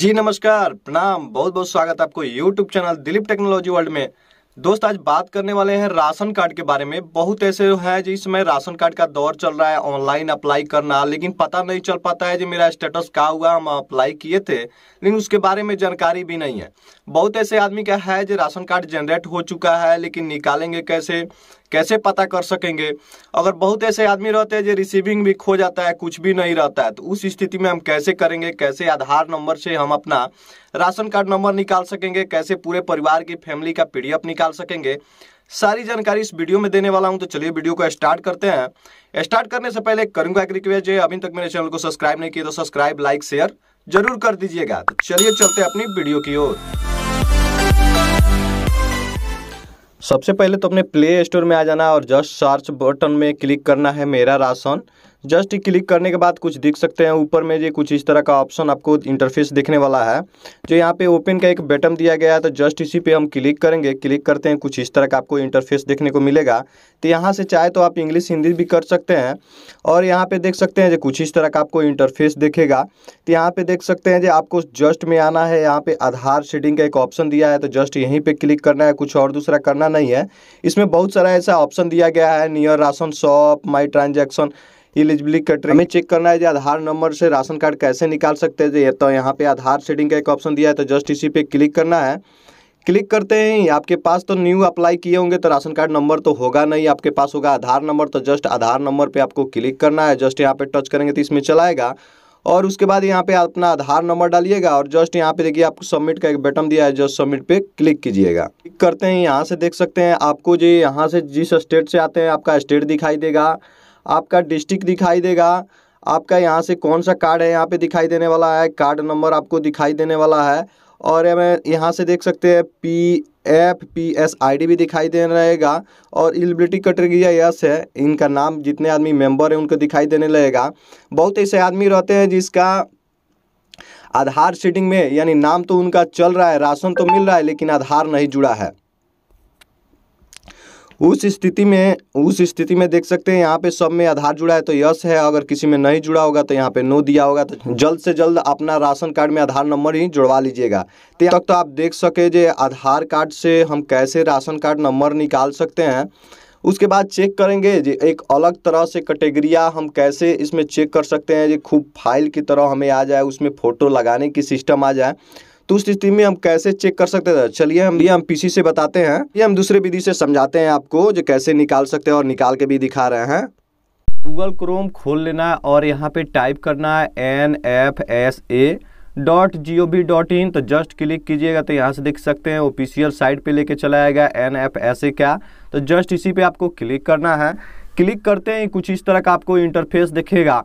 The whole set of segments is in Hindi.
जी नमस्कार प्रणाम बहुत बहुत स्वागत आपको YouTube channel Dilip technology world में दोस्त आज बात करने वाले हैं राशन कार्ड के बारे में बहुत ऐसे है जिसमें राशन कार्ड का दौर चल रहा है ऑनलाइन अप्लाई करना लेकिन पता नहीं चल पाता है जी मेरा स्टेटस क्या हुआ हम अप्लाई किए थे लेकिन उसके बारे में जानकारी भी नहीं है बहुत ऐसे आदमी का है जो राशन कार्ड जनरेट हो चुका है लेकिन निकालेंगे कैसे कैसे पता कर सकेंगे अगर बहुत ऐसे आदमी रहते हैं जो रिसीविंग भी खो जाता है कुछ भी नहीं रहता है तो उस स्थिति में हम कैसे करेंगे कैसे आधार नंबर से हम अपना राशन कार्ड नंबर निकाल सकेंगे कैसे पूरे परिवार की फैमिली का पी निकाल सकेंगे सारी जानकारी इस वीडियो में देने वाला हूं तो चलिए वीडियो को स्टार्ट करते हैं स्टार्ट करने से पहले करूंगा एक रिक्वेस्ट है अभी तक मेरे चैनल को सब्सक्राइब नहीं किया तो सब्सक्राइब लाइक शेयर जरूर कर दीजिएगा तो चलिए चलते अपनी वीडियो की ओर सबसे पहले तो अपने प्ले स्टोर में आ जाना और जस्ट सर्च बटन में क्लिक करना है मेरा राशन जस्ट क्लिक करने के बाद कुछ दिख सकते हैं ऊपर में ये कुछ इस तरह का ऑप्शन आपको इंटरफेस दिखने वाला है जो यहाँ पे ओपन का एक बटन दिया गया है तो जस्ट इसी पे हम क्लिक करेंगे क्लिक करते हैं कुछ इस तरह का आपको इंटरफेस देखने को मिलेगा तो यहाँ से चाहे तो आप इंग्लिश हिंदी भी कर सकते हैं और यहाँ पर देख सकते हैं जो कुछ इस तरह का आपको इंटरफेस देखेगा तो यहाँ पर देख सकते हैं जो आपको जस्ट में आना है यहाँ पर आधार शेडिंग का एक ऑप्शन दिया है तो जस्ट यहीं पर क्लिक करना है कुछ और दूसरा करना नहीं है इसमें बहुत सारा ऐसा ऑप्शन दिया गया है near ration shop my transaction eligibility cut रही हमें चेक करना है आधार नंबर से राशन कार्ड कैसे निकाल सकते हैं तो यहाँ पे आधार सेटिंग का एक ऑप्शन दिया है तो जस्ट इसी पे क्लिक करना है क्लिक करते ही आपके पास तो न्यू अप्लाई किए होंगे तो राशन कार्ड नंबर तो होगा नहीं आपके पास होगा आधार नंबर तो जस्ट आधार नंबर पे आपको क्लिक करना है जस्ट यहाँ पे टच करेंगे तो इसमें चलाएगा और उसके बाद यहाँ पे अपना आधार नंबर डालिएगा और जस्ट यहाँ पे देखिए आपको सबमिट का एक बटन दिया है जस्ट सबमिट पे क्लिक कीजिएगा क्लिक करते हैं यहाँ से देख सकते हैं आपको जो यहाँ से जिस स्टेट से आते हैं आपका स्टेट दिखाई देगा आपका डिस्ट्रिक्ट दिखाई देगा आपका यहाँ से कौन सा कार्ड है यहाँ पे दिखाई देने वाला है कार्ड नंबर आपको दिखाई देने वाला है और हमें यहाँ से देख सकते हैं P F P S I D भी दिखाई दे रहेगा और एलिबिलिटी कैटेगरिया यस है इनका नाम जितने आदमी मेंबर है उनको दिखाई देने लगेगा बहुत ऐसे आदमी रहते हैं जिसका आधार सीटिंग में यानी नाम तो उनका चल रहा है राशन तो मिल रहा है लेकिन आधार नहीं जुड़ा है उस स्थिति में उस स्थिति में देख सकते हैं यहाँ पे सब में आधार जुड़ा है तो यस है अगर किसी में नहीं जुड़ा होगा तो यहाँ पे नो दिया होगा तो जल्द से जल्द अपना राशन कार्ड में आधार नंबर ही जुड़वा लीजिएगा तो तक तो आप देख सके जे आधार कार्ड से हम कैसे राशन कार्ड नंबर निकाल सकते हैं उसके बाद चेक करेंगे जी एक अलग तरह से कैटेगरिया हम कैसे इसमें चेक कर सकते हैं जी खूब फाइल की तरह हमें आ जाए उसमें फ़ोटो लगाने की सिस्टम आ जाए तो उस स्थिति में हम कैसे चेक कर सकते हैं चलिए हम ये हम पीसी से बताते हैं ये हम दूसरे विधि से समझाते हैं आपको जो कैसे निकाल सकते हैं और निकाल के भी दिखा रहे हैं गूगल क्रोम खोल लेना है और यहाँ पे टाइप करना है N F S A dot G O B dot in तो जस्ट क्लिक कीजिएगा तो यहाँ से देख सकते हैं ऑफिशियल साइट पे लेके चला आएगा एन एफ एस ए क्या तो जस्ट इसी पे आपको क्लिक करना है क्लिक करते हैं कुछ इस तरह का आपको इंटरफेस दिखेगा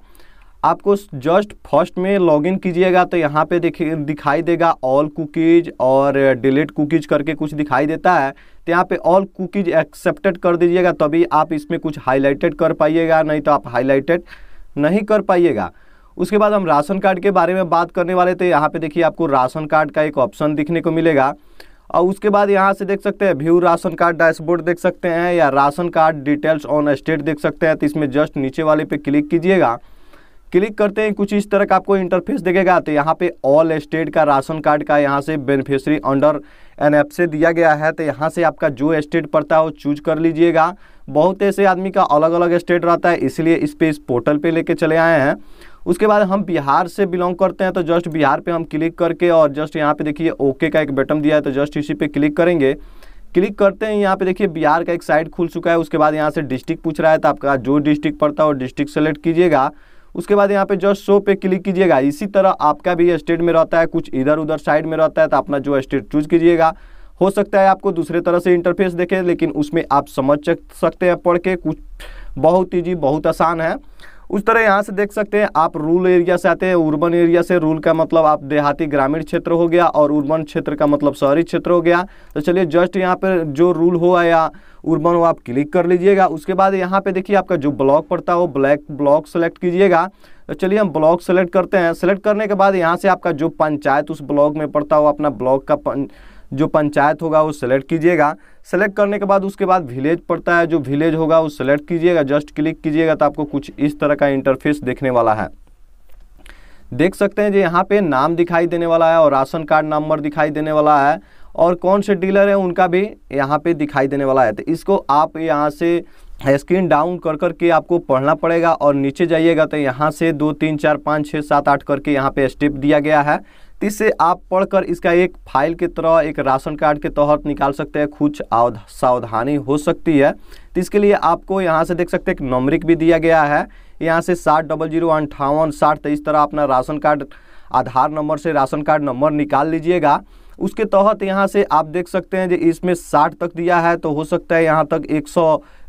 आपको जस्ट फर्स्ट में लॉगिन कीजिएगा तो यहाँ पे देखिए दिखाई देगा ऑल कुकीज़ और डिलीट कुकीज़ करके कुछ दिखाई देता है तो यहाँ पे ऑल कुकीज़ एक्सेप्टेड कर दीजिएगा तभी आप इसमें कुछ हाईलाइटेड कर पाइएगा नहीं तो आप हाईलाइटेड नहीं कर पाइएगा उसके बाद हम राशन कार्ड के बारे में बात करने वाले थे यहाँ पे देखिए आपको राशन कार्ड का एक ऑप्शन दिखने को मिलेगा और उसके बाद यहाँ से देख सकते हैं व्यू राशन कार्ड डैशबोर्ड देख सकते हैं या ration card details on state देख सकते हैं तो इसमें जस्ट नीचे वाले पे क्लिक कीजिएगा क्लिक करते हैं कुछ इस तरह का आपको इंटरफेस देखेगा तो यहाँ पे ऑल स्टेट का राशन कार्ड का यहाँ से बेनिफिशरी अंडर एन एफ से दिया गया है तो यहाँ से आपका जो स्टेट पड़ता है वो चूज कर लीजिएगा बहुत ऐसे आदमी का अलग अलग स्टेट रहता है इसलिए इस पर इस पोर्टल पे लेके चले आए हैं उसके बाद हम बिहार से बिलोंग करते हैं तो जस्ट बिहार पे हम क्लिक करके और जस्ट यहाँ पे देखिए ओके का एक बटन दिया है तो जस्ट इसी पे क्लिक करेंगे क्लिक करते हैं यहाँ पे देखिए बिहार का एक साइट खुल चुका है उसके बाद यहाँ से डिस्ट्रिक्ट पूछ रहा है तो आपका जो डिस्ट्रिक्ट पड़ता है वो डिस्ट्रिक्ट सेलेक्ट कीजिएगा उसके बाद यहाँ पे जस्ट शो पे क्लिक कीजिएगा इसी तरह आपका भी स्टेट में रहता है कुछ इधर उधर साइड में रहता है तो अपना जो स्टेट चूज कीजिएगा हो सकता है आपको दूसरे तरह से इंटरफेस देखे लेकिन उसमें आप समझ सकते हैं पढ़ के कुछ बहुत ईजी बहुत आसान है उस तरह यहाँ से देख सकते हैं आप रूल एरिया से आते हैं उर्बन एरिया से रूल का मतलब आप देहाती ग्रामीण क्षेत्र हो गया और उर्बन क्षेत्र का मतलब शहरी क्षेत्र हो गया तो चलिए जस्ट यहाँ पर जो रूल हो या उर्बन हो आप क्लिक कर लीजिएगा उसके बाद यहाँ पर देखिए आपका जो ब्लॉक पड़ता है वो ब्लैक ब्लॉक सेलेक्ट कीजिएगा तो चलिए हम ब्लॉक सेलेक्ट करते हैं सेलेक्ट करने के बाद यहाँ से आपका जो पंचायत उस ब्लॉक में पड़ता हो अपना ब्लॉक का जो पंचायत होगा वो सेलेक्ट कीजिएगा सेलेक्ट करने के बाद उसके बाद विलेज पड़ता है जो विलेज होगा वो सेलेक्ट कीजिएगा जस्ट क्लिक कीजिएगा तो आपको कुछ इस तरह का इंटरफेस देखने वाला है देख सकते हैं जो यहाँ पे नाम दिखाई देने वाला है और राशन कार्ड नंबर दिखाई देने वाला है और कौन से डीलर है उनका भी यहाँ पे दिखाई देने वाला है तो इसको आप यहाँ से स्क्रीन डाउन कर कर के आपको पढ़ना पड़ेगा और नीचे जाइएगा तो यहाँ से दो तीन चार पाँच छः सात आठ करके यहाँ पे स्टेप दिया गया है इसे आप पढ़कर इसका एक फाइल के तरह एक राशन कार्ड के तहत निकाल सकते हैं कुछ सावधानी हो सकती है तो इसके लिए आपको यहाँ से देख सकते हैं एक नंबरिक भी दिया गया है यहाँ से साठ डबल जीरो अंठावन साठ तेईस तो तरह अपना राशन कार्ड आधार नंबर से राशन कार्ड नंबर निकाल लीजिएगा उसके तहत यहाँ से आप देख सकते हैं जो इसमें साठ तक दिया है तो हो सकता है यहाँ तक एक सौ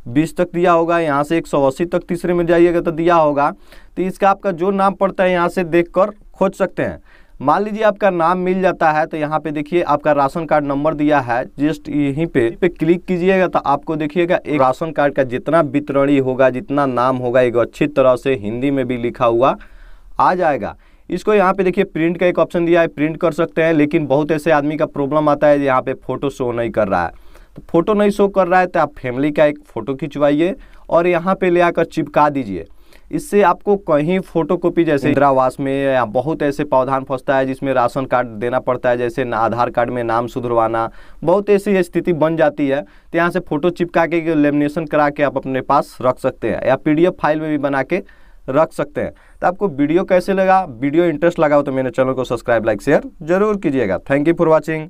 बीस तक दिया होगा यहाँ से एक सौ अस्सी तक तीसरे में जाइएगा तो दिया होगा तो इसका आपका जो नाम पड़ता है यहाँ से देख कर खोज सकते हैं मान लीजिए आपका नाम मिल जाता है तो यहाँ पे देखिए आपका राशन कार्ड नंबर दिया है जस्ट यहीं पे पे क्लिक कीजिएगा तो आपको देखिएगा एक राशन कार्ड का जितना वितरणी होगा जितना नाम होगा एक अच्छी तरह से हिंदी में भी लिखा हुआ आ जाएगा इसको यहाँ पे देखिए प्रिंट का एक ऑप्शन दिया है प्रिंट कर सकते हैं लेकिन बहुत ऐसे आदमी का प्रॉब्लम आता है यहाँ पे फोटो शो नहीं कर रहा है तो फोटो नहीं शो कर रहा है तो आप फैमिली का एक फ़ोटो खिंचवाइए और यहाँ पे ले आकर चिपका दीजिए इससे आपको कहीं फोटोकॉपी जैसे इंदिरावास में या बहुत ऐसे पावधान फंसता है जिसमें राशन कार्ड देना पड़ता है जैसे आधार कार्ड में नाम सुधरवाना बहुत ऐसी स्थिति बन जाती है तो यहाँ से फ़ोटो चिपका के लेमिनेशन करा के आप अपने पास रख सकते हैं या पी फाइल में भी बना के रख सकते हैं तो आपको वीडियो कैसे लगा वीडियो इंटरेस्ट लगा हो तो मेरे चैनल को सब्सक्राइब लाइक शेयर जरूर कीजिएगा थैंक यू फॉर वॉचिंग